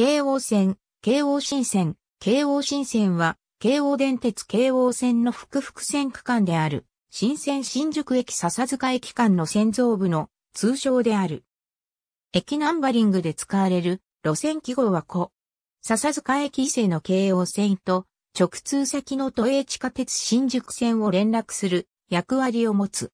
京王線、京王新線、京王新線は、京王電鉄京王線の複々線区間である、新線新宿駅笹塚駅間の線造部の通称である。駅ナンバリングで使われる路線記号は古、笹塚駅伊勢の京王線と直通先の都営地下鉄新宿線を連絡する役割を持つ。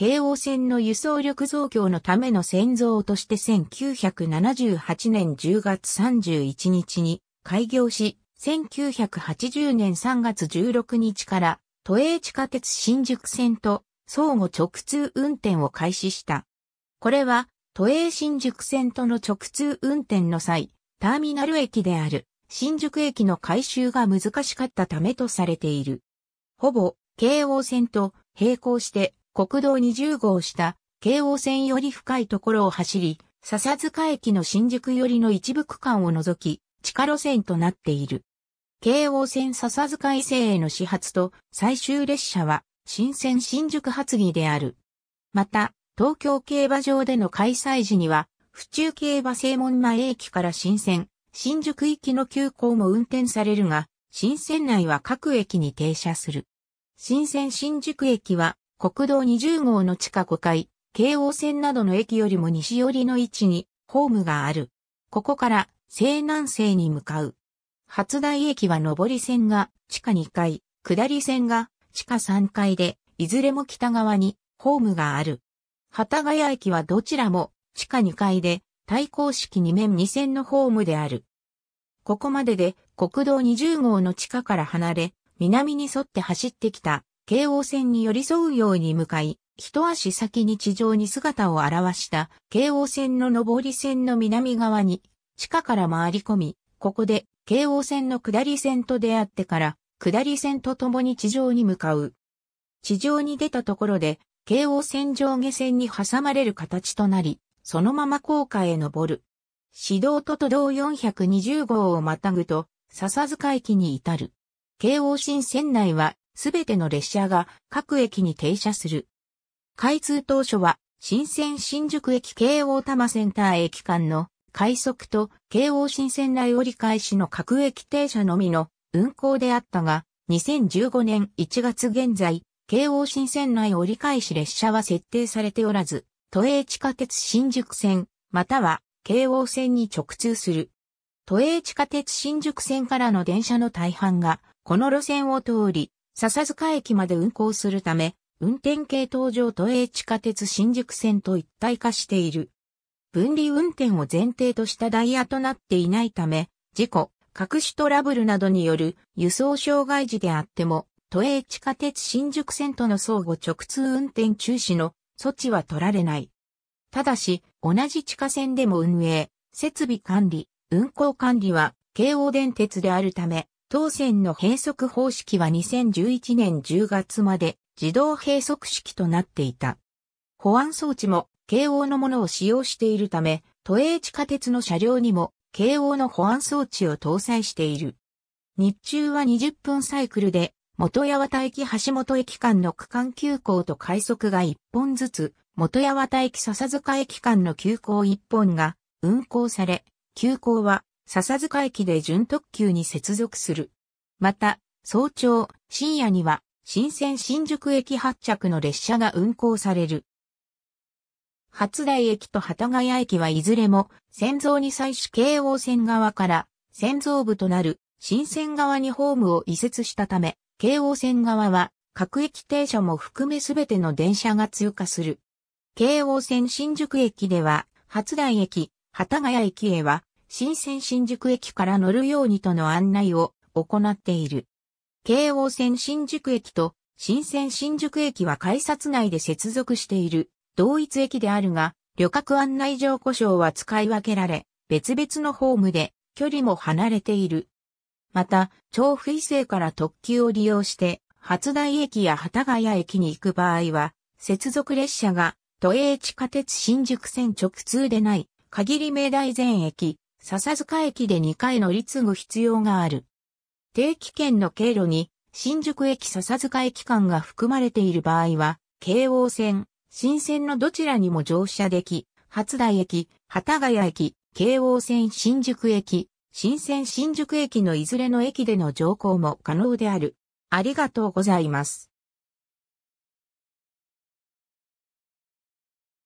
京王線の輸送力増強のための先像として1978年10月31日に開業し、1980年3月16日から都営地下鉄新宿線と相互直通運転を開始した。これは都営新宿線との直通運転の際、ターミナル駅である新宿駅の改修が難しかったためとされている。ほぼ京王線と並行して国道20号下、京王線より深いところを走り、笹塚駅の新宿寄りの一部区間を除き、地下路線となっている。京王線笹塚伊勢への始発と最終列車は、新線新宿発議である。また、東京競馬場での開催時には、府中競馬正門前駅から新線、新宿行きの急行も運転されるが、新線内は各駅に停車する。新線新宿駅は国道20号の地下5階、京王線などの駅よりも西寄りの位置にホームがある。ここから西南西に向かう。初台駅は上り線が地下2階、下り線が地下3階で、いずれも北側にホームがある。幡ヶ谷駅はどちらも地下2階で、対向式2面2線のホームである。ここまでで国道20号の地下から離れ、南に沿って走ってきた京王線に寄り添うように向かい、一足先に地上に姿を現した京王線の上り線の南側に地下から回り込み、ここで京王線の下り線と出会ってから下り線と共に地上に向かう。地上に出たところで京王線上下線に挟まれる形となり、そのまま高架へ登る。市道と都道420号をまたぐと、笹塚駅に至る。京王新線内はすべての列車が各駅に停車する。開通当初は、新鮮新宿駅京王多摩センター駅間の快速と京王新線内折り返しの各駅停車のみの運行であったが、2015年1月現在、京王新線内折り返し列車は設定されておらず、都営地下鉄新宿線、または京王線に直通する。都営地下鉄新宿線からの電車の大半が、この路線を通り、笹塚駅まで運行するため、運転系統上都営地下鉄新宿線と一体化している。分離運転を前提としたダイヤとなっていないため、事故、各種トラブルなどによる輸送障害時であっても、都営地下鉄新宿線との相互直通運転中止の措置は取られない。ただし、同じ地下線でも運営、設備管理、運行管理は京王電鉄であるため、当線の閉塞方式は2011年10月まで自動閉塞式となっていた。保安装置も慶応のものを使用しているため、都営地下鉄の車両にも慶応の保安装置を搭載している。日中は20分サイクルで、元八幡駅橋本駅間の区間急行と快速が1本ずつ、元八幡駅笹塚駅間の急行1本が運行され、急行は笹塚駅で準特急に接続する。また、早朝、深夜には、新鮮新宿駅発着の列車が運行される。初台駅と幡ヶ谷駅はいずれも、先蔵に際し京王線側から、先蔵部となる新線側にホームを移設したため、京王線側は、各駅停車も含めすべての電車が通過する。京王線新宿駅では、初台駅、幡ヶ谷駅へは、新鮮新宿駅から乗るようにとの案内を行っている。京王線新宿駅と新鮮新宿駅は改札内で接続している同一駅であるが、旅客案内上故障は使い分けられ、別々のホームで距離も離れている。また、調布伊勢から特急を利用して、初台駅や幡ヶ谷駅に行く場合は、接続列車が都営地下鉄新宿線直通でない、限り明大前駅、笹塚駅で2回乗り継ぐ必要がある。定期券の経路に新宿駅笹塚駅間が含まれている場合は、京王線、新線のどちらにも乗車でき、初台駅、幡ヶ谷駅、京王線新宿駅、新線新宿駅のいずれの駅での乗降も可能である。ありがとうございます。